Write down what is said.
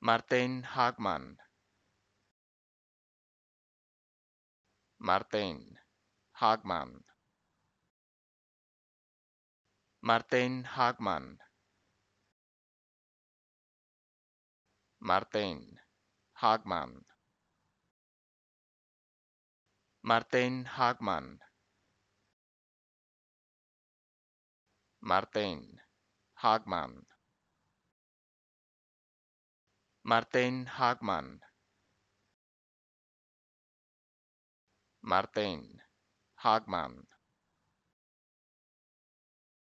Martin Hagman Martin Hagman Martin Hagman Martin Hagman Martin Hagman Martin Hagman Martin Hagman Martin Hagman